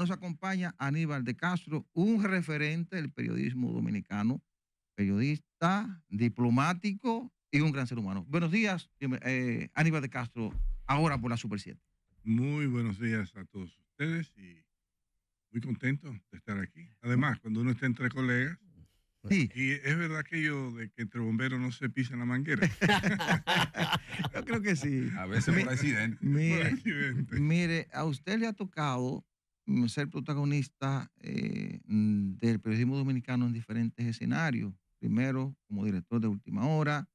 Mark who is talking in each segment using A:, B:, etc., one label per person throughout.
A: nos acompaña Aníbal de Castro, un referente del periodismo dominicano, periodista, diplomático y un gran ser humano. Buenos días, eh, Aníbal de Castro, ahora por la Super 7. Muy buenos días a todos ustedes y muy contento de estar
B: aquí. Además, cuando uno está entre colegas, Y es verdad que yo, de que entre bomberos no se en la manguera.
A: Yo creo que sí. A veces por Mire, a usted le ha tocado Mm, ser protagonista eh, mm, del periodismo dominicano en diferentes escenarios. Primero como director de Última Hora,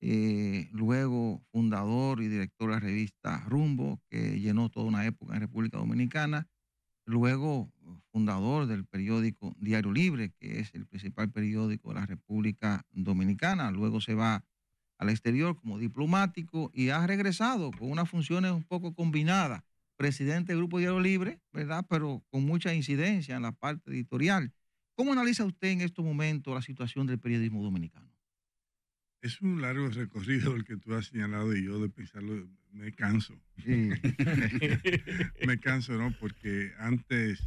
A: eh, luego fundador y director de la revista Rumbo, que llenó toda una época en República Dominicana, luego fundador del periódico Diario Libre, que es el principal periódico de la República Dominicana, luego se va al exterior como diplomático y ha regresado con unas funciones un poco combinadas presidente del Grupo Diario Libre, ¿verdad? Pero con mucha incidencia en la parte editorial. ¿Cómo analiza usted en estos momentos la situación del periodismo dominicano? Es un largo recorrido el que tú has señalado y yo de pensarlo me canso.
B: me canso, ¿no? Porque antes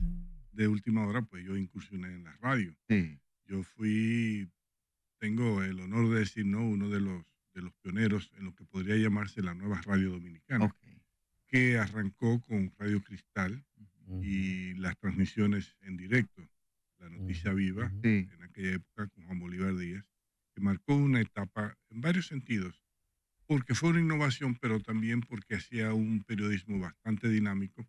B: de última hora, pues yo incursioné en la radio. Sí. Yo fui, tengo el honor de decir, ¿no? Uno de los, de los pioneros en lo que podría llamarse la nueva radio dominicana que arrancó con Radio Cristal y las transmisiones en directo, la noticia viva, en aquella época con Juan Bolívar Díaz, que marcó una etapa en varios sentidos, porque fue una innovación, pero también porque hacía un periodismo bastante dinámico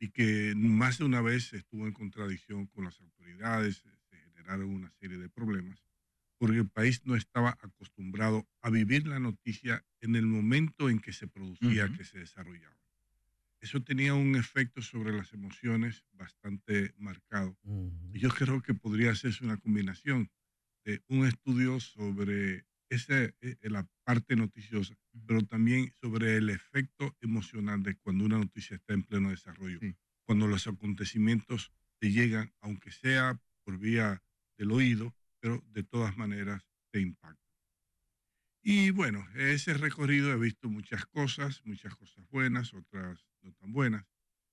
B: y que más de una vez estuvo en contradicción con las autoridades, se generaron una serie de problemas, porque el país no estaba acostumbrado a vivir la noticia en el momento en que se producía, que se desarrollaba eso tenía un efecto sobre las emociones bastante marcado. yo creo que podría hacerse una combinación de un estudio sobre esa, e, e, la parte noticiosa, pero también sobre el efecto emocional de cuando una noticia está en pleno desarrollo, cuando los acontecimientos te llegan, aunque sea por vía del oído, pero de todas maneras te impacta. Y bueno, ese recorrido he visto muchas cosas, muchas cosas buenas, otras no tan buenas,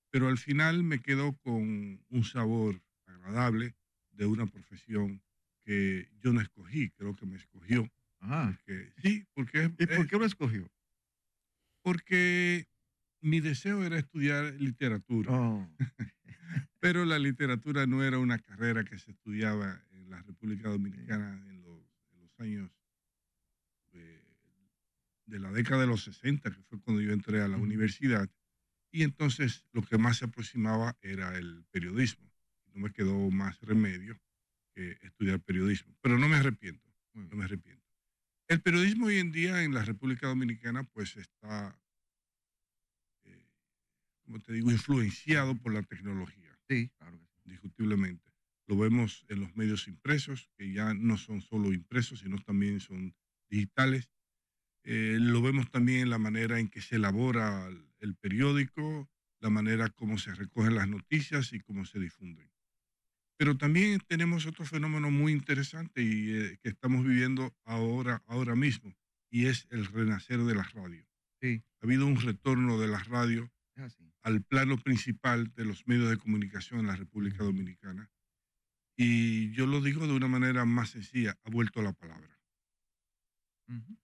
B: pero al final me quedo con un sabor agradable de una profesión que yo no escogí, creo que me escogió. Ah. sí, porque... ¿Y por qué lo escogió? Porque mi deseo era estudiar literatura, oh. pero la literatura no era una carrera que se estudiaba en la República Dominicana en los años de la década de los 60, que fue cuando yo entré a la universidad, y entonces lo que más se aproximaba era el periodismo. No me quedó más remedio que estudiar periodismo, pero no me arrepiento, no me arrepiento. El periodismo hoy en día en la República Dominicana pues está, eh, como te digo, influenciado por la tecnología. Sí, claro que sí. Indiscutiblemente. Lo vemos en los medios impresos, que ya no son solo impresos, sino también son digitales eh, lo vemos también en la manera en que se elabora el periódico, la manera como se recogen las noticias y cómo se difunden. Pero también tenemos otro fenómeno muy interesante y eh, que estamos viviendo ahora, ahora mismo, y es el renacer de las radios. Ha habido un retorno de las radios ah, al plano principal de los medios de comunicación en la República Dominicana. Y yo lo digo de una manera más sencilla, ha vuelto la palabra. Uh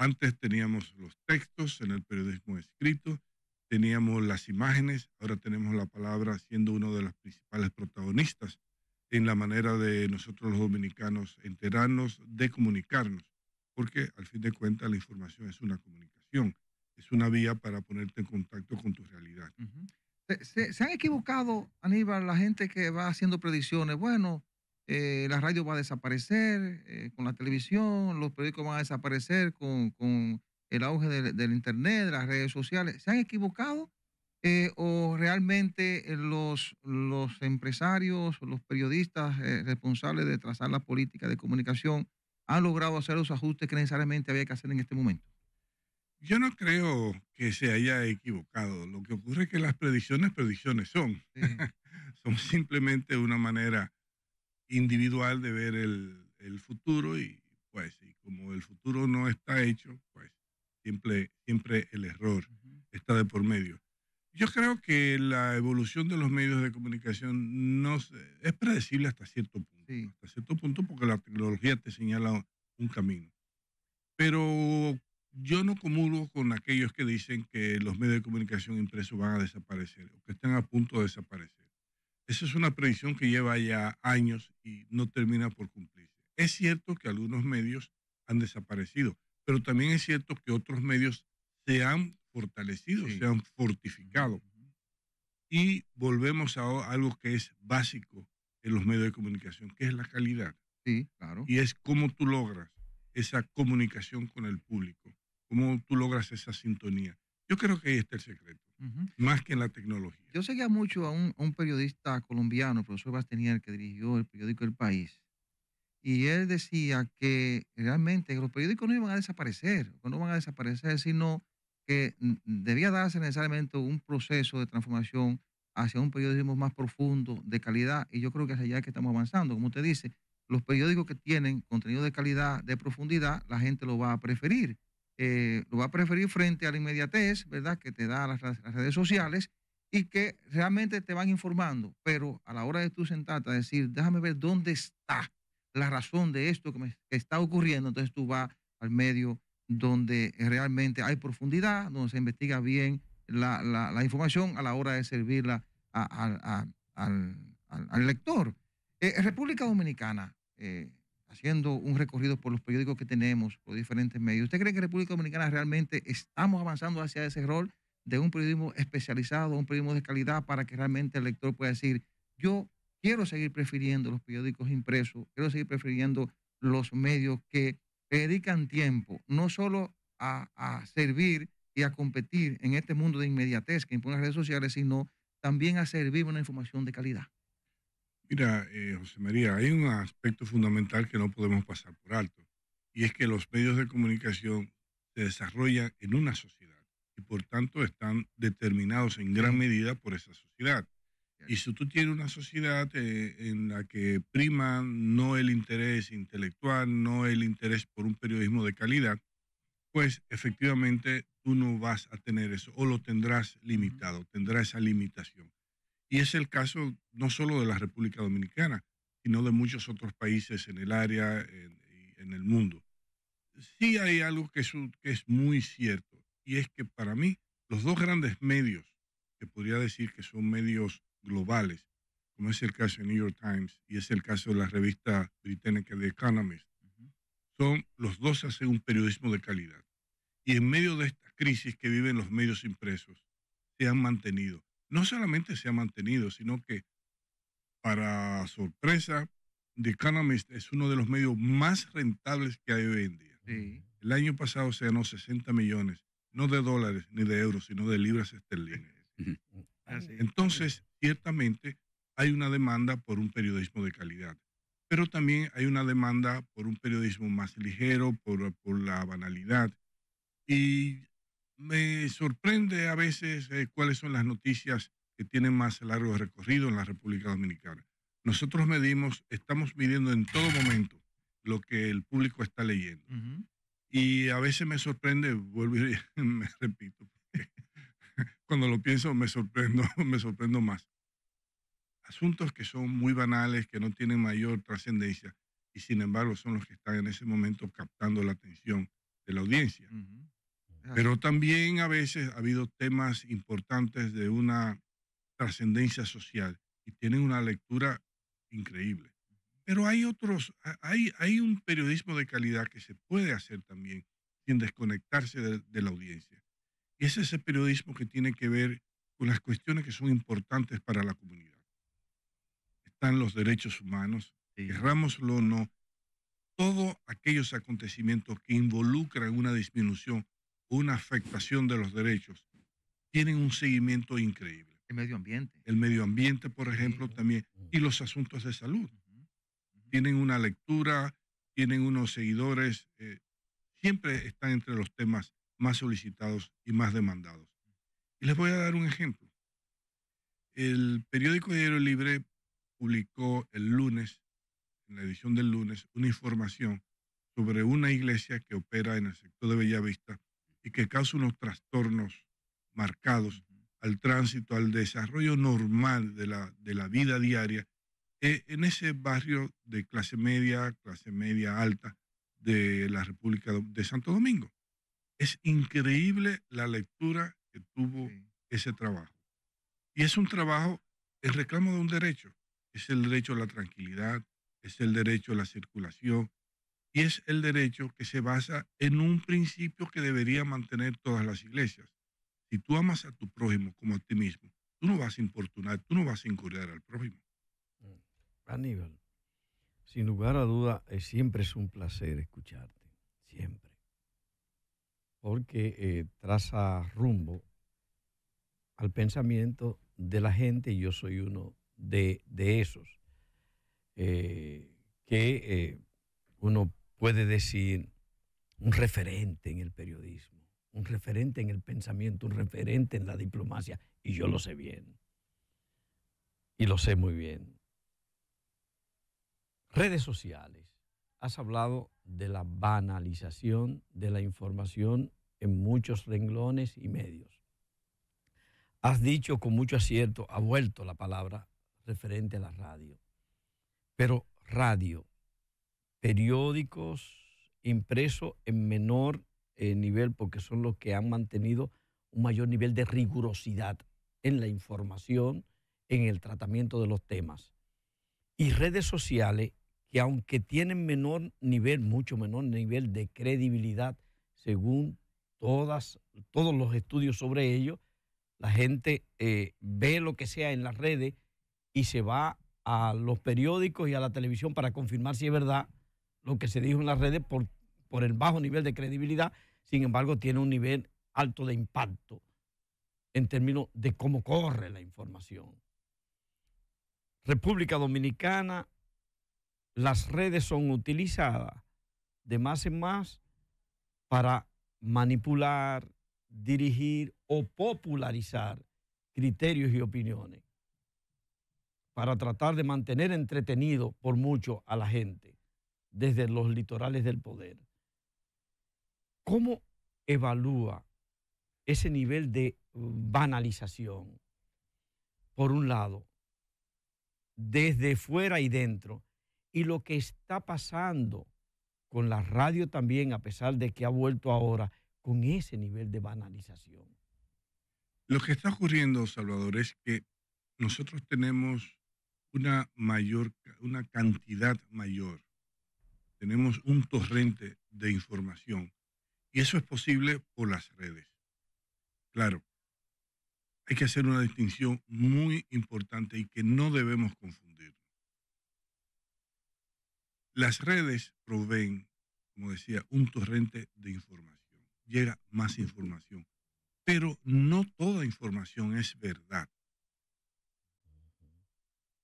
B: antes teníamos los textos en el periodismo escrito, teníamos las imágenes, ahora tenemos la palabra siendo uno de los principales protagonistas en la manera de nosotros los dominicanos enterarnos, de comunicarnos, porque al fin de cuentas la información es una comunicación, es una vía para ponerte en
A: contacto con tu realidad. se, se han equivocado, Aníbal, la gente que va haciendo predicciones, bueno, eh, la radio va a desaparecer eh, con la televisión, los periódicos van a desaparecer con, el auge del, Internet, de las redes sociales. ¿Se han equivocado? Eh, ¿O realmente los, los empresarios, los periodistas responsables de trazar la política de comunicación han logrado hacer los ajustes que necesariamente había que hacer en este momento?
B: Yo no creo que se haya equivocado. Lo que ocurre es que las predicciones, predicciones son. son simplemente una manera individual de ver el, futuro y pues y como el futuro no está hecho, pues siempre, siempre el error está de por medio. Yo creo que la evolución de los medios de comunicación no es predecible hasta cierto punto. Hasta cierto punto porque la tecnología te señala un camino. Pero yo no comulgo con aquellos que dicen que los medios de comunicación impresos van a desaparecer o que están a punto de desaparecer. Esa es una predicción que lleva ya años y no termina por cumplirse. Es cierto que algunos medios han desaparecido, pero también es cierto que otros medios se han fortalecido, se han fortificado. Y volvemos a algo que es básico en los medios de comunicación, que es la calidad. Sí, claro. Y es cómo tú logras esa
A: comunicación con el público, cómo tú logras esa sintonía. Yo creo que ahí está el secreto más que en la tecnología. Yo seguía mucho a un, periodista colombiano, el profesor Bastenier, que dirigió el periódico El País, y él decía que realmente los periódicos no iban a desaparecer, no van a desaparecer, sino que debía darse necesariamente un proceso de transformación hacia un periodismo más profundo, de calidad, y yo creo que hacia allá que estamos avanzando. Como usted dice, los periódicos que tienen contenido de calidad, de profundidad, la gente lo va a preferir. Eh, lo va a preferir frente a la inmediatez, ¿verdad?, que te da las, redes sociales y que realmente te van informando, pero a la hora de tú sentarte a decir, déjame ver dónde está la razón de esto que está ocurriendo, entonces tú vas al medio donde realmente hay profundidad, donde se investiga bien la, información a la hora de servirla al, lector. Eh, República Dominicana, eh, haciendo un recorrido por los periódicos que tenemos, por diferentes medios. ¿Usted cree que República Dominicana realmente estamos avanzando hacia ese rol de un periodismo especializado, un periodismo de calidad, para que realmente el lector pueda decir, yo quiero seguir prefiriendo los periódicos impresos, quiero seguir prefiriendo los medios que dedican tiempo, no solo a, servir y a competir en este mundo de inmediatez que impone las redes sociales, sino también a servir una información de calidad?
B: Mira, eh, José María, hay un aspecto fundamental que no podemos pasar por alto, y es que los medios de comunicación se desarrollan en una sociedad y por tanto están determinados en gran medida por esa sociedad. Y si tú tienes una sociedad eh, en la que prima no el interés intelectual, no el interés por un periodismo de calidad, pues efectivamente tú no vas a tener eso o lo tendrás limitado, tendrás esa limitación. Y es el caso no solo de la República Dominicana, sino de muchos otros países en el área en, en el mundo. Sí hay algo que es, muy cierto, y es que para mí los dos grandes medios, que podría decir que son medios globales, como es el caso de New York Times y es el caso de la revista británica The Economist, son los dos hacen un periodismo de calidad. Y en medio de esta crisis que viven los medios impresos, se han mantenido no solamente se ha mantenido, sino que, para sorpresa, The Economist es uno de los medios más rentables que hay hoy en día. El año pasado se ganó 60 millones, no de dólares ni de euros, sino de libras esterlinas. Entonces, ciertamente, hay una demanda por un periodismo de calidad, pero también hay una demanda por un periodismo más ligero, por, por la banalidad. Y me sorprende a veces eh, cuáles son las noticias que tienen más largo recorrido en la República Dominicana. Nosotros medimos, estamos midiendo en todo momento lo que el público está leyendo. Y a veces me sorprende, vuelvo y me repito, cuando lo pienso me sorprendo, me sorprendo más. Asuntos que son muy banales, que no tienen mayor trascendencia y sin embargo son los que están en ese momento captando la atención de la audiencia. Pero también a veces ha habido temas importantes de una trascendencia social y tienen una lectura increíble. Pero hay otros, hay, hay un periodismo de calidad que se puede hacer también sin desconectarse de, la audiencia. Y es ese periodismo que tiene que ver con las cuestiones que son importantes para la comunidad. Están los derechos humanos, querrámoslo o no, todos aquellos acontecimientos que involucran una disminución una afectación de los derechos, tienen un seguimiento increíble. El medio ambiente. El medio ambiente, por ejemplo, también. Y los asuntos de salud. Tienen una lectura, tienen unos seguidores, eh, siempre están entre los temas más solicitados y más demandados. Y les voy a dar un ejemplo. El periódico Diario Libre publicó el lunes, en la edición del lunes, una información sobre una iglesia que opera en el sector de Bellavista y que causa unos trastornos marcados al tránsito, al desarrollo normal de la, de la vida diaria, eh, en ese barrio de clase media, clase media alta de la República de Santo Domingo. Es increíble la lectura que tuvo ese trabajo. Y es un trabajo, el reclamo de un derecho. Es el derecho a la tranquilidad, es el derecho a la circulación, y es el derecho que se basa en un principio que debería mantener todas las iglesias. Si tú amas a tu prójimo
C: como a ti mismo, tú no vas a importunar, tú no vas a incurrir al prójimo. Mm, Aníbal, sin lugar a duda, eh, siempre es un placer escucharte, siempre. Porque eh, traza rumbo al pensamiento de la gente y yo soy uno de, esos. Eh, que uno puede decir
A: un referente
C: en el periodismo, un referente en el pensamiento, un referente en la diplomacia, y yo lo sé bien. Y lo sé muy bien. Redes sociales. Has hablado de la banalización de la información en muchos renglones y medios. Has dicho con mucho acierto, ha vuelto la palabra referente a la radio. Pero radio, periódicos impresos en menor eh, nivel, porque son los que han mantenido un mayor nivel de rigurosidad en la información, en el tratamiento de los temas. Y redes sociales que aunque tienen menor nivel, mucho menor nivel de credibilidad, según todas, todos los estudios sobre ello, la gente eh, ve lo que sea en las redes y se va a los periódicos y a la televisión para confirmar si es verdad lo que se dijo en las redes por, el bajo nivel de credibilidad, sin embargo tiene un nivel alto de impacto en términos de cómo corre la información. República Dominicana, las redes son utilizadas de más en más para manipular, dirigir o popularizar criterios y opiniones, para tratar de mantener entretenido por mucho a la gente desde los litorales del poder. ¿Cómo evalúa ese nivel de mm, banalización? Por un lado, desde fuera y dentro, y lo que está pasando con la radio también, a pesar de que ha vuelto ahora, con ese nivel de banalización. Lo que está
B: ocurriendo, Salvador, es que nosotros tenemos una mayor, una cantidad mayor tenemos un torrente de información y eso es posible por las redes. Claro, hay que hacer una distinción muy importante y que no debemos confundir. Las redes proveen, como decía, un torrente de información. Llega más información, pero no toda información es verdad.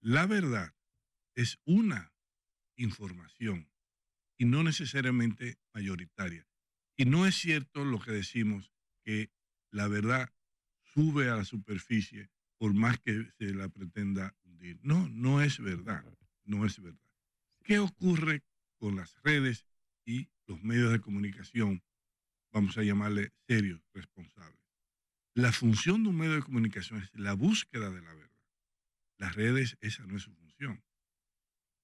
B: La verdad es una información y no necesariamente mayoritaria. Y no es cierto lo que decimos, que la verdad sube a la superficie por más que se la pretenda hundir. No, no es verdad, no es verdad. ¿Qué ocurre con las redes y los medios de comunicación, vamos a llamarle serios, responsables? La función de un medio de comunicación es la búsqueda de la verdad. Las redes, esa no es su función.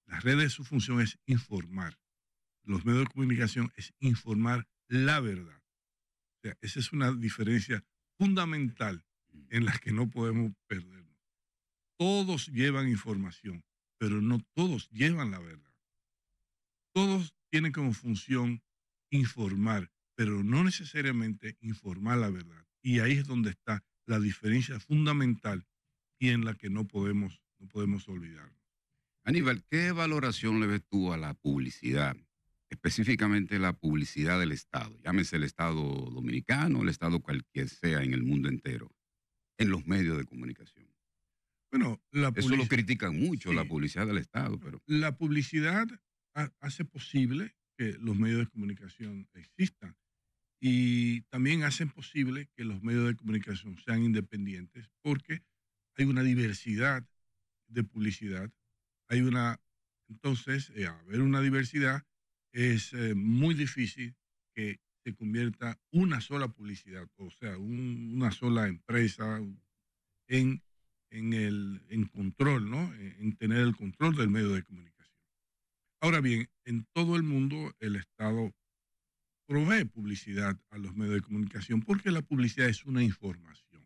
B: Las redes, su función es informar los medios de comunicación es informar la verdad. O sea, esa es una diferencia fundamental en la que no podemos perdernos. Todos llevan información, pero no todos llevan la verdad. Todos tienen como función informar, pero no necesariamente informar la verdad. Y ahí es donde está la diferencia fundamental y en la que no podemos, no podemos olvidarnos. Aníbal, ¿qué valoración le ves tú a la publicidad específicamente la publicidad del Estado, llámese el Estado dominicano, el Estado cualquier sea en el mundo entero, en los medios de comunicación. Bueno, la Eso lo critican mucho, la publicidad del Estado. Pero... La publicidad hace posible que los medios de comunicación existan y también hacen posible que los medios de comunicación sean independientes porque hay una diversidad de publicidad. Hay una, entonces, eh, a haber una diversidad es eh, muy difícil que se convierta una sola publicidad, o sea, una sola empresa en, el control, ¿no? En, tener el control del medio de comunicación. Ahora bien, en todo el mundo el Estado provee publicidad a los medios de comunicación porque la publicidad es una información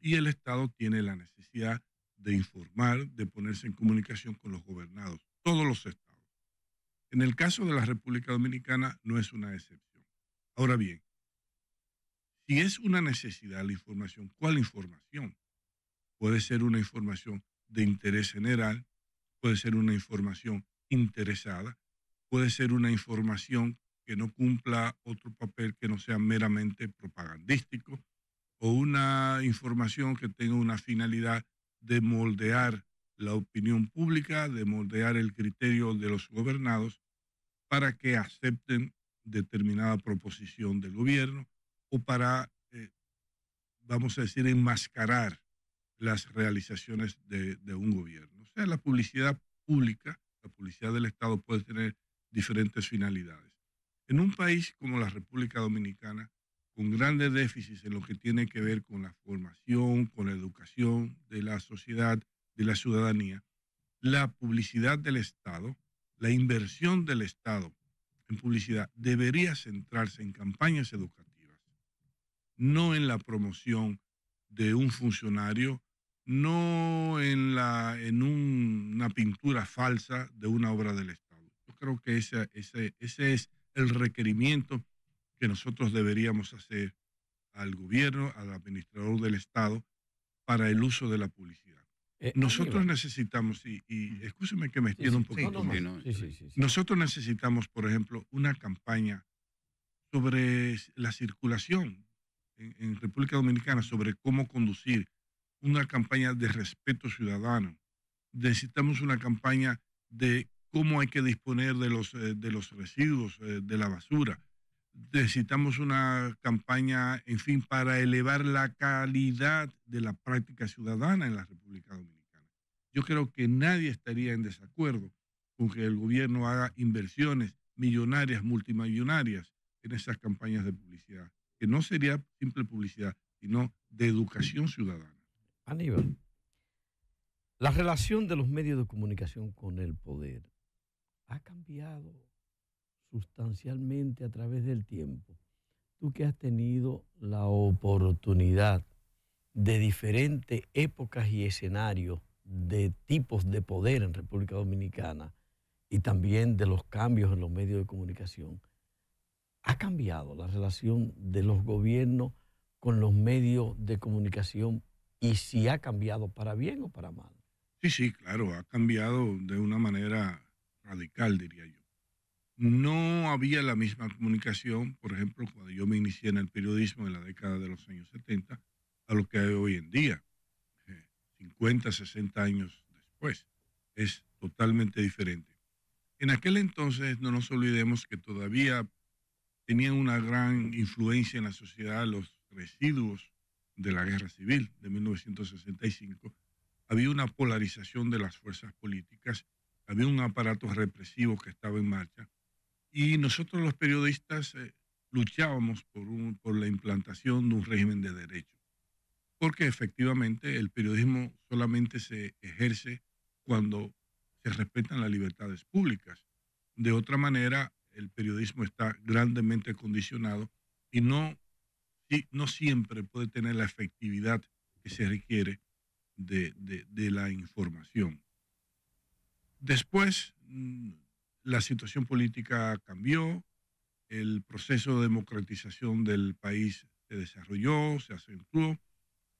B: y el Estado tiene la necesidad de informar, de ponerse en comunicación con los gobernados, todos los estados. En el caso de la República Dominicana no es una excepción. Ahora bien, si es una necesidad la información, ¿cuál información? Puede ser una información de interés general, puede ser una información interesada, puede ser una información que no cumpla otro papel que no sea meramente propagandístico, o una información que tenga una finalidad de moldear la opinión pública, de moldear el criterio de los gobernados para que acepten determinada proposición del gobierno o para, eh, vamos a decir, enmascarar las realizaciones de, de, un gobierno. O sea, la publicidad pública, la publicidad del Estado puede tener diferentes finalidades. En un país como la República Dominicana, con grandes déficits en lo que tiene que ver con la formación, con la educación de la sociedad, de la ciudadanía, la publicidad del Estado la inversión del Estado en publicidad debería centrarse en campañas educativas, no en la promoción de un funcionario, no en, la, en una pintura falsa de una obra del Estado. Yo creo que ese, ese, ese es el requerimiento que nosotros deberíamos hacer al gobierno, al administrador del Estado, para el uso de la publicidad. Eh, nosotros necesitamos, y, mm. escúcheme que me extiendo un poquito más. Nosotros necesitamos, por ejemplo, una campaña sobre la circulación en, en, República Dominicana, sobre cómo conducir, una campaña de respeto ciudadano. Necesitamos una campaña de cómo hay que disponer de los, eh, de los residuos, eh, de la basura necesitamos una campaña, en fin, para elevar la calidad de la práctica ciudadana en la República Dominicana. Yo creo que nadie estaría en desacuerdo con que el gobierno haga inversiones millonarias, multimillonarias en esas campañas de publicidad,
C: que no sería simple publicidad, sino de educación ciudadana. Aníbal, la relación de los medios de comunicación con el poder ha cambiado sustancialmente a través del tiempo, tú que has tenido la oportunidad de diferentes épocas y escenarios de tipos de poder en República Dominicana y también de los cambios en los medios de comunicación, ¿ha cambiado la relación de los gobiernos con los medios de comunicación y si ha cambiado para bien o para mal?
B: Sí, sí, claro, ha cambiado de una manera radical, diría yo. No había la misma comunicación, por ejemplo, cuando yo me inicié en el periodismo en la década de los años 70, a lo que hay hoy en día, 50, eh, 60 años después. Es totalmente diferente. En aquel entonces, no nos olvidemos que todavía tenían una gran influencia en la sociedad los residuos de la guerra civil de 1965. Había una polarización de las fuerzas políticas, había un aparato represivo que estaba en marcha y nosotros los periodistas eh, luchábamos por, un, por la implantación de un régimen de derecho. porque efectivamente el periodismo solamente se ejerce cuando se respetan las libertades públicas. De otra manera, el periodismo está grandemente condicionado y no, no siempre puede tener la efectividad que se requiere de, de la información. Después, mm, la situación política cambió, el proceso de democratización del país se desarrolló, se acentuó,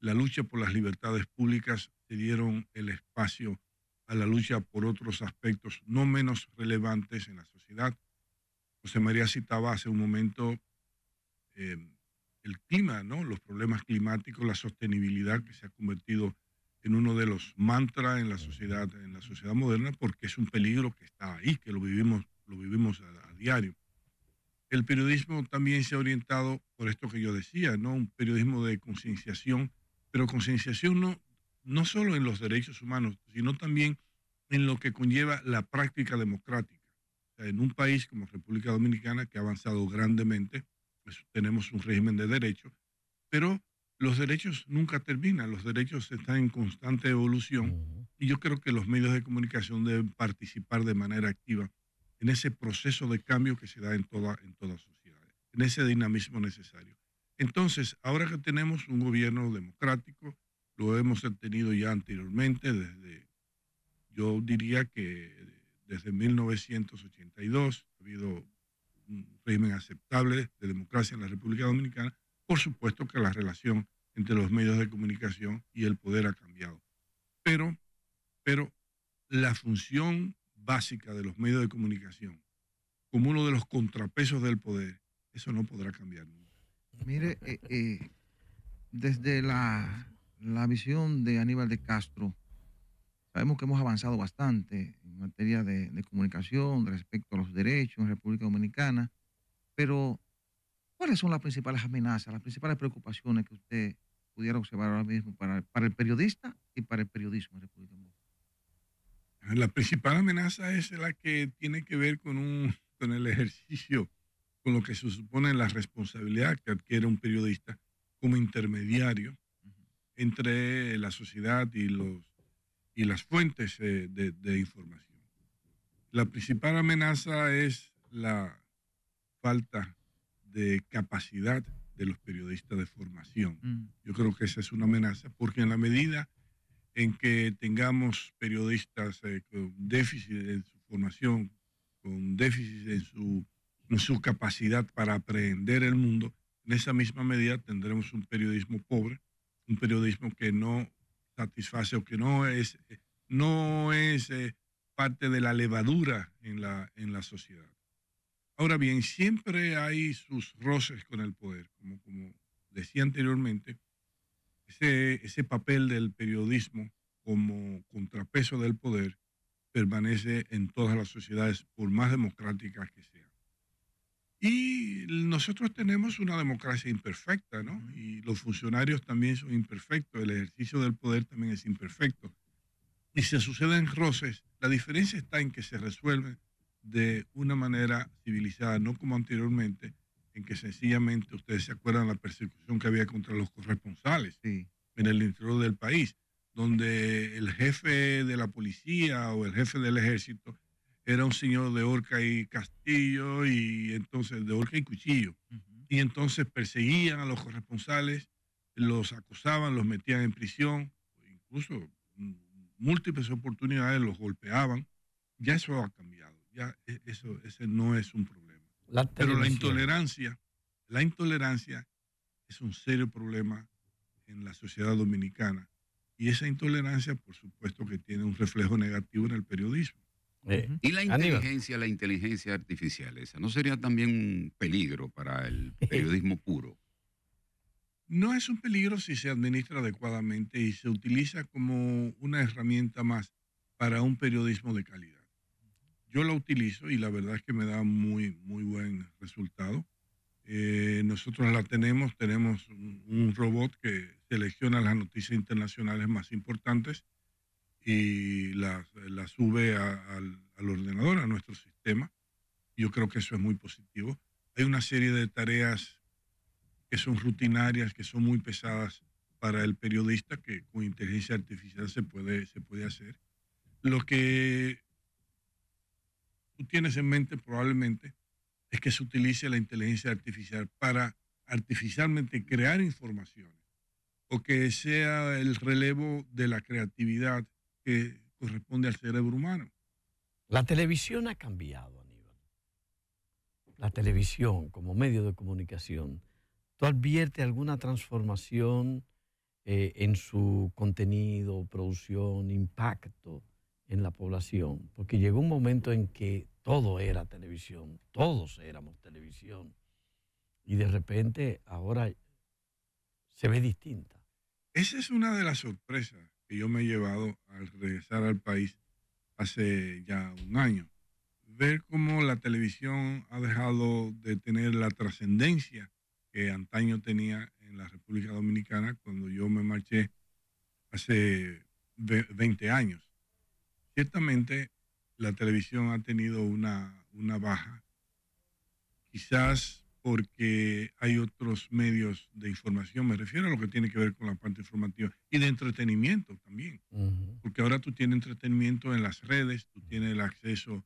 B: la lucha por las libertades públicas se dieron el espacio a la lucha por otros aspectos no menos relevantes en la sociedad. José María citaba hace un momento eh, el clima, ¿no? los problemas climáticos, la sostenibilidad que se ha convertido en uno de los mantras en la sociedad, en la sociedad moderna, porque es un peligro que está ahí, que lo vivimos, lo vivimos a, diario. El periodismo también se ha orientado por esto que yo decía, ¿no? Un periodismo de concienciación, pero concienciación no, no solo en los derechos humanos, sino también en lo que conlleva la práctica democrática. en un país como República Dominicana, que ha avanzado grandemente, pues tenemos un régimen de derecho, pero los derechos nunca terminan, los derechos están en constante evolución y yo creo que los medios de comunicación deben participar de manera activa en ese proceso de cambio que se da en toda, en sociedad, en ese dinamismo necesario. Entonces, ahora que tenemos un gobierno democrático, lo hemos tenido ya anteriormente, desde, yo diría que desde 1982 ha habido un régimen aceptable de democracia en la República Dominicana, por supuesto que la relación entre los medios de comunicación y el poder ha cambiado. Pero, pero la función básica de los medios de comunicación como uno de los contrapesos del poder, eso no podrá cambiar nunca.
A: Mire, eh, eh, desde la, visión de Aníbal de Castro, sabemos que hemos avanzado bastante en materia de, de comunicación respecto a los derechos en República Dominicana, pero ¿Cuáles son las principales amenazas, las principales preocupaciones que usted pudiera observar ahora mismo para, el periodista y para el periodismo en ah, La principal amenaza
B: es la que tiene que ver con, el ejercicio, con lo que se supone la responsabilidad que adquiere un periodista como intermediario entre la sociedad y, las fuentes eh, de, de información. La principal amenaza es la falta de capacidad de los periodistas de formación. Mm. Yo creo que esa es una amenaza, porque en la medida en que tengamos periodistas eh, con déficit en su formación, con déficit en su, en su capacidad para aprender el mundo, en esa misma medida tendremos un periodismo pobre, un periodismo que no satisface o que no es, no es eh, parte de la levadura en la, en la sociedad. Ahora bien, siempre hay sus roces con el poder, como, decía anteriormente, ese, ese papel del periodismo como contrapeso del poder permanece en todas las sociedades, por más democráticas que sean. Y nosotros tenemos una democracia imperfecta, ¿no? Y los funcionarios también son imperfectos, el ejercicio del poder también es imperfecto. Y se suceden roces. La diferencia está en que se resuelven de una manera civilizada, no como anteriormente, en que sencillamente ustedes se acuerdan la persecución que había contra los corresponsales en el interior del país, donde el jefe de la policía o el jefe del ejército era un señor de horca y castillo y entonces de Orca y cuchillo. Y entonces perseguían a los corresponsales, los acusaban, los metían en prisión, incluso mm, múltiples oportunidades los golpeaban. Ya eso ha cambiado ya e, eso, ese no es un problema. Pero la intolerancia, la intolerancia es un serio problema en la sociedad dominicana. Y esa intolerancia, por supuesto, que tiene un reflejo negativo en el periodismo. Eh, y la inteligencia, la inteligencia artificial, esa, ¿no sería también un peligro para el
A: periodismo puro?
B: No es un peligro si se administra adecuadamente y se utiliza como una herramienta más para un periodismo de calidad. Yo la utilizo y la verdad es que me da muy, muy buen resultado. Eh, nosotros la tenemos, tenemos un, robot que selecciona las noticias internacionales más importantes y las, sube al, al, ordenador, a nuestro sistema. Yo creo que eso es muy positivo. Hay una serie de tareas que son rutinarias, que son muy pesadas para el periodista, que con inteligencia artificial se puede, se puede hacer. Lo que tú tienes en mente probablemente es que se utilice la inteligencia artificial para artificialmente crear información o que sea el
C: relevo de la creatividad que corresponde al cerebro humano. La televisión ha cambiado, Aníbal. La televisión como medio de comunicación. ¿Tú adviertes alguna transformación eh, en su contenido, producción, impacto? en la población, porque llegó un momento en que todo era televisión, todos éramos televisión, y de repente ahora se ve distinta. Esa es una de las
B: sorpresas que yo me he llevado al regresar al país hace ya un año. Ver cómo la televisión ha dejado de tener la trascendencia que antaño tenía en la República Dominicana cuando yo me marché hace 20 años. Ciertamente la televisión ha tenido una, una baja, quizás porque hay otros medios de información, me refiero a lo que tiene que ver con la parte informativa y de entretenimiento también, porque ahora tú tienes entretenimiento en las redes, tú tienes el acceso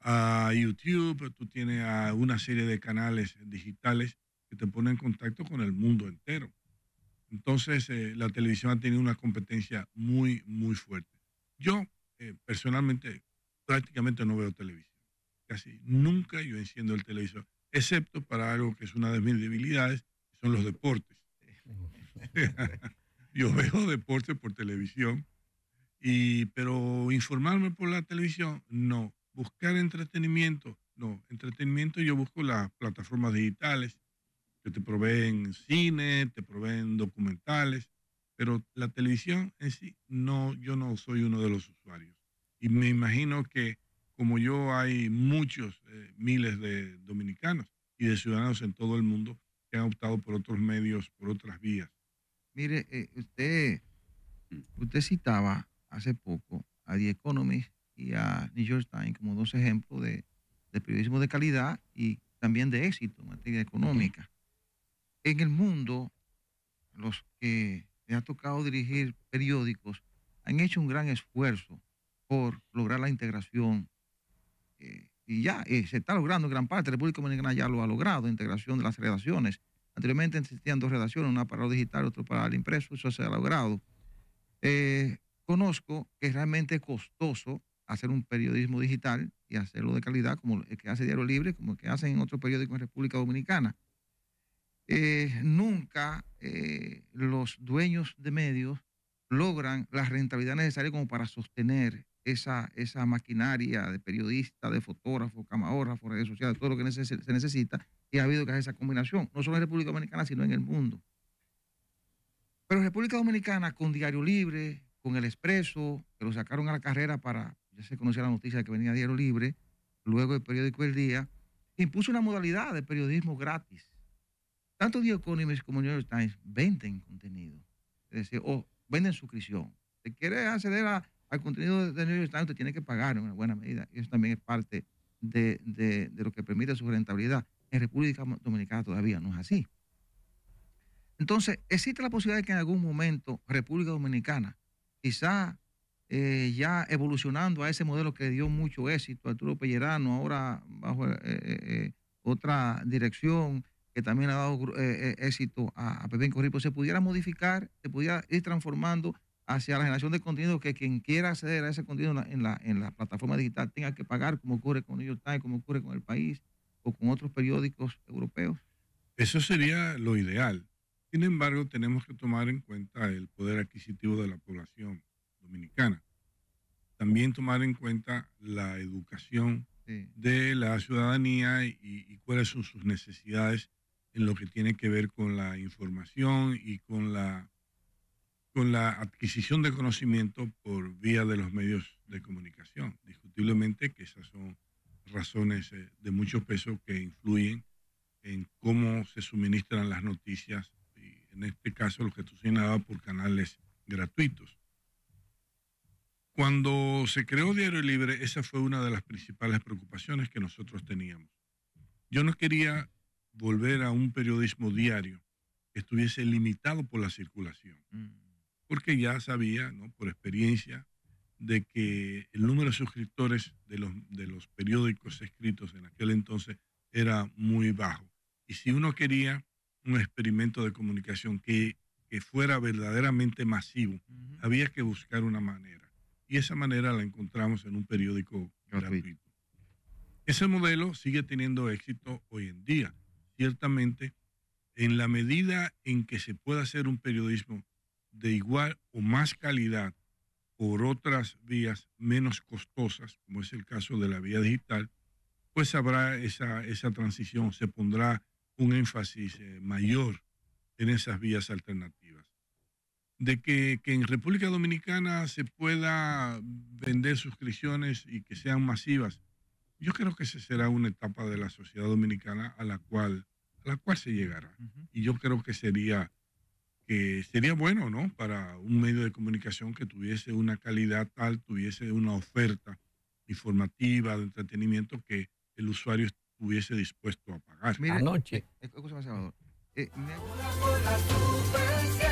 B: a YouTube, tú tienes a una serie de canales digitales que te ponen en contacto con el mundo entero. Entonces, eh, la televisión ha tenido una competencia muy, muy fuerte. Yo eh, personalmente prácticamente no veo televisión. Casi nunca yo enciendo el televisor, excepto para algo que es una de mis debilidades, son los deportes. yo veo deportes por televisión, y, pero informarme por la televisión, no. Buscar entretenimiento, no. Entretenimiento yo busco las plataformas digitales que te proveen cine, te proveen documentales, pero la televisión en sí, no, yo no soy uno de los usuarios. Y me imagino que como yo hay muchos eh, miles de dominicanos y de ciudadanos en todo el mundo
A: que han optado por otros medios, por otras vías. Mire, eh, usted, usted citaba hace poco a The Economist y a New York Times como dos ejemplos de, de periodismo de calidad y también de éxito en materia económica. En el mundo, los que me ha tocado dirigir periódicos, han hecho un gran esfuerzo por lograr la integración. Eh, y ya eh, se está logrando en gran parte. La República Dominicana ya lo ha logrado, integración de las redacciones. Anteriormente existían dos redacciones, una para lo digital, y otra para el impreso, eso se ha logrado. Eh, conozco que es realmente costoso hacer un periodismo digital y hacerlo de calidad, como el que hace Diario Libre, como el que hacen en otros periódicos en República Dominicana. Eh, nunca eh, los dueños de medios logran la rentabilidad necesaria como para sostener esa, esa maquinaria de periodista, de fotógrafo, camarógrafo, redes sociales, todo lo que se necesita, y ha habido que hacer esa combinación, no solo en República Dominicana, sino en el mundo. Pero República Dominicana, con Diario Libre, con El Expreso, que lo sacaron a la carrera para, ya se conocía la noticia de que venía Diario Libre, luego el periódico El Día, impuso una modalidad de periodismo gratis. Tanto Economist como New York Times venden contenido. Es decir, o oh, venden suscripción. Si quieres acceder al contenido de New York Times, te tiene que pagar en una buena medida. Y eso también es parte de, lo que permite su rentabilidad. En República Dominicana todavía no es así. Entonces, existe la posibilidad de que en algún momento República Dominicana, quizá eh, ya evolucionando a ese modelo que dio mucho éxito a Arturo Pellerano, ahora bajo eh, eh, otra dirección, que también ha dado eh, eh, éxito a, Pepe Pepín Corripo, pues, se pudiera modificar, se pudiera ir transformando hacia la generación de contenido, que quien quiera acceder a ese contenido en la, en la, plataforma digital tenga que pagar, como ocurre con New York Times, como ocurre con El País o con otros periódicos europeos.
B: Eso sería lo ideal. Sin embargo, tenemos que tomar en cuenta el poder adquisitivo de la población dominicana. También tomar en cuenta la educación de la ciudadanía y cuáles son sus necesidades en lo que tiene que ver con la información y con la, con la adquisición de conocimiento por vía de los medios de comunicación. Discutiblemente que esas son razones eh, de mucho peso que influyen en cómo se suministran las noticias, y en este caso lo que tú señalabas por canales gratuitos. Cuando se creó Diario Libre, esa fue una de las principales preocupaciones que nosotros teníamos. Yo no quería volver a un periodismo diario que estuviese limitado por la circulación. Mm. Porque ya sabía, ¿no? por experiencia, de que el número de suscriptores de los, de los periódicos escritos en aquel entonces era muy bajo. Y si uno quería un experimento de comunicación que, fuera verdaderamente masivo, había que buscar una manera. Y esa manera la encontramos en un periódico Ese modelo sigue teniendo éxito hoy en día ciertamente, en la medida en que se pueda hacer un periodismo de igual o más calidad por otras vías menos costosas, como es el caso de la vía digital, pues habrá esa, esa transición, se pondrá un énfasis eh, mayor en esas vías alternativas. De que, que en República Dominicana se pueda vender suscripciones y que sean masivas, yo creo que esa será una etapa de la sociedad dominicana a la cual la cual se llegará. Y yo creo que sería, que sería bueno, ¿no? Para un medio de comunicación que tuviese una calidad tal, tuviese una oferta informativa, de entretenimiento que el usuario estuviese dispuesto a
A: pagar. Mira, Anoche. Eh, eh,